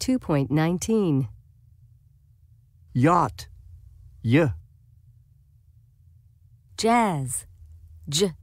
2.19 Yacht Y Jazz J